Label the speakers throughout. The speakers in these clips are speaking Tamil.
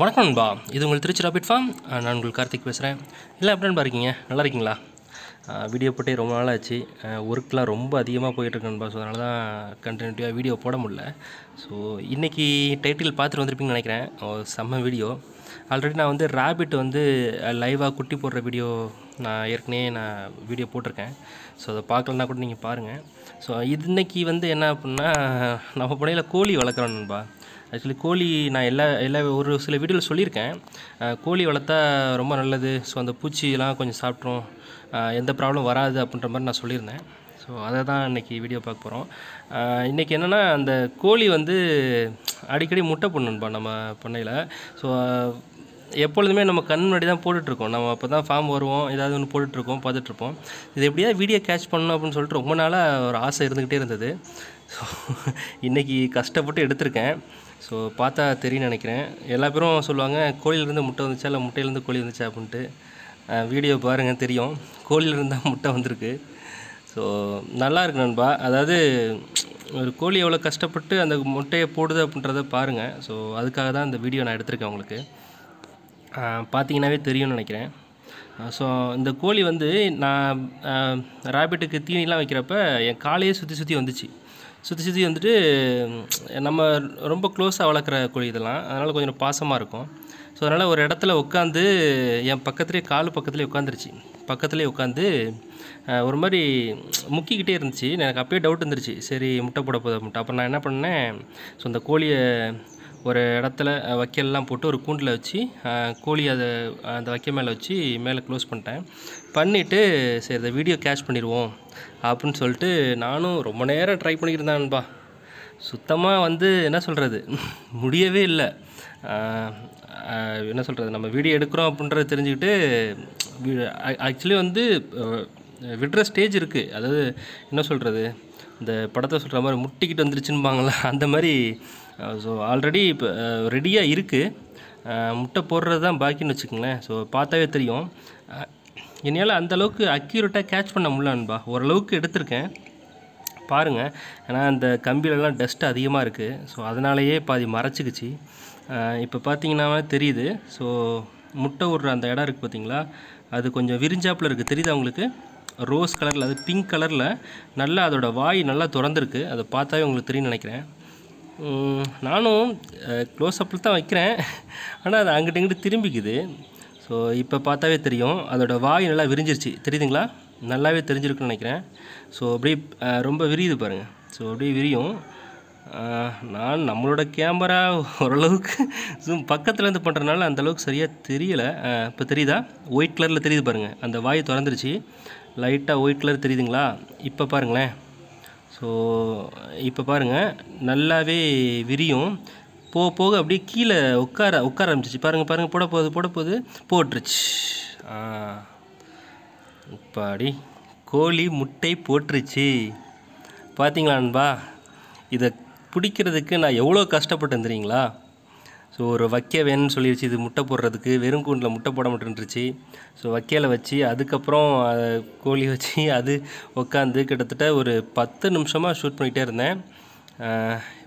Speaker 1: வணக்கம் நண்பா இது உங்கள் திருச்சி ராபிட் ஃபார்ம் நான் உங்கள் கார்த்திக் பேசுகிறேன் இல்லை எப்படி நண்பா இருக்கீங்க நல்லா இருக்கீங்களா வீடியோ போட்டே ரொம்ப நாள் ஆச்சு ஒர்க்லாம் ரொம்ப அதிகமாக போயிட்டு நண்பா ஸோ அதனால தான் கண்டினியூட்டிவாக வீடியோ போட முடில ஸோ இன்றைக்கி டைட்டில் பார்த்துட்டு வந்திருப்பீங்கன்னு நினைக்கிறேன் செம்ம வீடியோ ஆல்ரெடி நான் வந்து ரேபிட் வந்து லைவாக குட்டி போடுற வீடியோ நான் ஏற்கனவே நான் வீடியோ போட்டிருக்கேன் ஸோ அதை பார்க்கலன்னா கூட நீங்கள் பாருங்கள் ஸோ இது இன்றைக்கி வந்து என்ன அப்படின்னா நம்ம புனையில் கோழி வளர்க்குறோம் நண்பா ஆக்சுவலி கோழி நான் எல்லா எல்லா ஒரு சில வீடியோவில் சொல்லியிருக்கேன் கோழி வளர்த்தா ரொம்ப நல்லது ஸோ அந்த பூச்சியெல்லாம் கொஞ்சம் சாப்பிட்ரும் எந்த ப்ராப்ளம் வராது அப்படின்ற மாதிரி நான் சொல்லியிருந்தேன் ஸோ அதை தான் இன்றைக்கி வீடியோ பார்க்க போகிறோம் இன்றைக்கி என்னென்னா அந்த கோழி வந்து அடிக்கடி முட்டை போடணும்பா நம்ம பண்ணையில் ஸோ எப்பொழுதுமே நம்ம கண் முன்னாடி தான் போட்டுட்ருக்கோம் நம்ம அப்போ தான் ஃபார்ம் வருவோம் ஏதாவது ஒன்று போட்டுட்ருக்கோம் பார்த்துட்ருப்போம் இது எப்படியாவது வீடியோ கேட்ச் பண்ணணும் அப்படின்னு சொல்லிட்டு ரொம்ப நாளாக ஒரு ஆசை இருந்துக்கிட்டே இருந்தது ஸோ இன்றைக்கி கஷ்டப்பட்டு எடுத்திருக்கேன் ஸோ பார்த்தா தெரியும் நினைக்கிறேன் எல்லா பேரும் சொல்லுவாங்க கோழியிலேருந்து முட்டை வந்துச்சா இல்லை முட்டையிலேருந்து கோழி வந்துச்சா அப்படின்ட்டு வீடியோ பாருங்கள் தெரியும் கோழியிலேருந்து தான் முட்டை வந்திருக்கு ஸோ நல்லா நண்பா அதாவது ஒரு கோழி எவ்வளோ கஷ்டப்பட்டு அந்த முட்டையை போடுது அப்படின்றத பாருங்கள் ஸோ அதுக்காக தான் இந்த வீடியோ நான் எடுத்திருக்கேன் உங்களுக்கு பார்த்தீங்கன்னாவே தெரியும்னு நினைக்கிறேன் ஸோ இந்த கோழி வந்து நான் ராபிட்டுக்கு தீனிலாம் வைக்கிறப்ப என் காலையே சுற்றி சுற்றி வந்துச்சு சுற்றி சுற்றி வந்துட்டு நம்ம ரொம்ப க்ளோஸாக வளர்க்குற கோழி இதெல்லாம் அதனால் கொஞ்சம் பாசமாக இருக்கும் ஸோ அதனால் ஒரு இடத்துல உட்காந்து என் பக்கத்துலேயே கால் பக்கத்துலேயே உட்காந்துருச்சு பக்கத்துலேயே உட்காந்து ஒரு மாதிரி முக்கிக்கிட்டே இருந்துச்சு எனக்கு அப்பயே டவுட் இருந்துருச்சு சரி முட்டை போட போதா முட்டை அப்புறம் நான் என்ன பண்ணேன் ஸோ அந்த கோழியை ஒரு இடத்துல வைக்கல்லாம் போட்டு ஒரு கூண்டில் வச்சு கோழி அதை அந்த வைக்க மேலே வச்சு மேலே க்ளோஸ் பண்ணிட்டேன் பண்ணிவிட்டு சரி இதை வீடியோ கேஷ் பண்ணிடுவோம் அப்படின்னு சொல்லிட்டு நானும் ரொம்ப நேரம் ட்ரை பண்ணிக்கிட்டு சுத்தமாக வந்து என்ன சொல்கிறது முடியவே இல்லை என்ன சொல்கிறது நம்ம வீடியோ எடுக்கிறோம் அப்படின்றத தெரிஞ்சுக்கிட்டு ஆக்சுவலி வந்து விடுற ஸ்டேஜ் இருக்குது அதாவது என்ன சொல்கிறது இந்த படத்தை சொல்கிற மாதிரி முட்டிக்கிட்டு வந்துருச்சுன்னுபாங்களா அந்த மாதிரி ஸோ ஆல்ரெடி இப்போ ரெடியாக இருக்குது முட்டை போடுறது தான் பாக்கின்னு வச்சுக்கோங்களேன் ஸோ பார்த்தாவே தெரியும் என்னால் அந்தளவுக்கு அக்யூரேட்டாக கேட்ச் பண்ண முடியலான்பா ஓரளவுக்கு எடுத்திருக்கேன் பாருங்கள் ஏன்னா அந்த கம்பியிலலாம் டஸ்ட் அதிகமாக இருக்குது ஸோ அதனாலேயே பாதி மறைச்சிக்குச்சு இப்போ பார்த்தீங்கன்னா தெரியுது ஸோ முட்டை விடுற அந்த இடம் இருக்குது பார்த்தீங்களா அது கொஞ்சம் விரிஞ்சாப்பில் இருக்குது தெரியுதா உங்களுக்கு ரோஸ் கலரில் அது பிங்க் கலரில் நல்லா அதோட வாய் நல்லா திறந்துருக்கு அதை பார்த்தாவே உங்களுக்கு தெரியும் நினைக்கிறேன் நானும் க்ளோஸ்அப்பில் தான் வைக்கிறேன் ஆனால் அது அங்கிட்ட இங்கிட்டு திரும்பிக்குது ஸோ இப்போ பார்த்தாவே தெரியும் அதோடய வாய் நல்லா விரிஞ்சிருச்சு தெரியுதுங்களா நல்லாவே தெரிஞ்சிருக்குன்னு நினைக்கிறேன் ஸோ அப்படியே ரொம்ப விரியுது பாருங்கள் ஸோ அப்படியே விரியும் நான் நம்மளோட கேமரா ஓரளவுக்கு ஜூம் பக்கத்துலேருந்து பண்ணுறதுனால அந்தளவுக்கு சரியாக தெரியலை இப்போ தெரியுதா ஒயிட் கலரில் தெரியுது பாருங்கள் அந்த வாய் திறந்துருச்சு லைட்டாக ஒயிட் கலர் தெரியுதுங்களா இப்போ பாருங்களேன் ஸோ இப்போ பாருங்கள் நல்லாவே விரியும் போக போக அப்படியே கீழே உட்கார உட்கார ஆரம்பிச்சிச்சு பாருங்கள் பாருங்கள் போட போகுது போட போகுது போட்டுருச்சு இப்பாடி கோழி முட்டை போட்டுருச்சு பார்த்தீங்களா நண்பா இதை பிடிக்கிறதுக்கு நான் எவ்வளோ கஷ்டப்பட்டேன் தெரியுங்களா ஸோ ஒரு வைக்க வேணும்னு சொல்லிடுச்சு இது முட்டை போடுறதுக்கு வெறும் கூண்டில் முட்டை போட மாட்டேன்ருச்சு ஸோ வைக்கலை வச்சு அதுக்கப்புறம் கோழி வச்சு அது உட்காந்து கிட்டத்தட்ட ஒரு பத்து நிமிஷமாக ஷூட் பண்ணிகிட்டே இருந்தேன்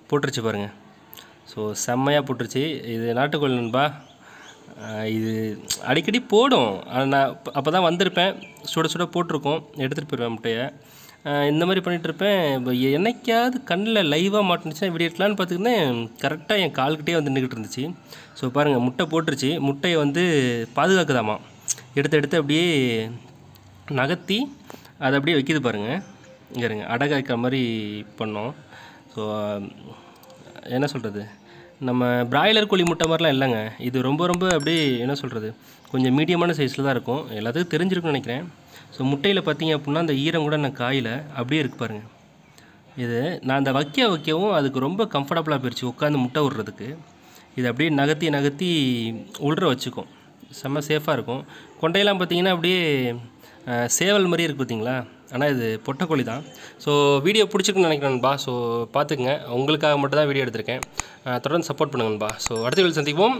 Speaker 1: போட்டுருச்சு பாருங்கள் ஸோ செம்மையாக போட்டுருச்சு இது நாட்டுக்கோழி நண்பா இது அடிக்கடி போடும் நான் அப்போ தான் வந்திருப்பேன் சுட சுட போட்டிருக்கோம் எடுத்துகிட்டு போயிடுவேன் முட்டையை இந்த மாதிரி பண்ணிகிட்ருப்பேன் இப்போ என்னைக்காவது கண்ணில் லைவாக மாட்டுனுச்சுன்னா இப்படி இருக்கலான்னு பார்த்துக்கின்னு கரெக்டாக என் கால்கிட்டே வந்து நின்றுக்கிட்டு இருந்துச்சு ஸோ பாருங்கள் முட்டை போட்டுருச்சு முட்டையை வந்து பாதுகாக்குதாமா எடுத்து எடுத்து அப்படியே நகர்த்தி அதை அப்படியே வைக்கிது பாருங்கள் இங்கே இருங்க அடகாய்க்கிற மாதிரி பண்ணோம் ஸோ என்ன சொல்கிறது நம்ம பிராய்லர் கோழி முட்டை மாதிரிலாம் இல்லைங்க இது ரொம்ப ரொம்ப அப்படியே என்ன சொல்கிறது கொஞ்சம் மீடியமான சைஸில் தான் இருக்கும் எல்லாத்துக்கும் தெரிஞ்சிருக்கும்னு நினைக்கிறேன் ஸோ முட்டையில் பார்த்தீங்க அப்படின்னா அந்த ஈரம் கூட நான் காயில் அப்படியே இருக்கு பாருங்கள் இது நான் அந்த வைக்க வைக்கவும் அதுக்கு ரொம்ப கம்ஃபர்டபுளாக போயிடுச்சு உட்காந்து முட்டை விடுறதுக்கு இது அப்படியே நகர்த்தி நகர்த்தி உள்ற வச்சுக்கும் செம்ம சேஃபாக இருக்கும் கொண்டையெல்லாம் பார்த்தீங்கன்னா அப்படியே சேவல் மாதிரி இருக்குது பார்த்தீங்களா ஆனால் இது பொட்டக்கோழி தான் ஸோ வீடியோ பிடிச்சிருக்குன்னு நினைக்கிறேன் நண்பா ஸோ பார்த்துக்குங்க உங்களுக்காக மட்டும் தான் வீடியோ எடுத்திருக்கேன் தொடர்ந்து சப்போர்ட் பண்ணுங்க நண்பா ஸோ அடுத்த வீடியோ சந்திப்போம்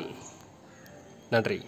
Speaker 1: நன்றி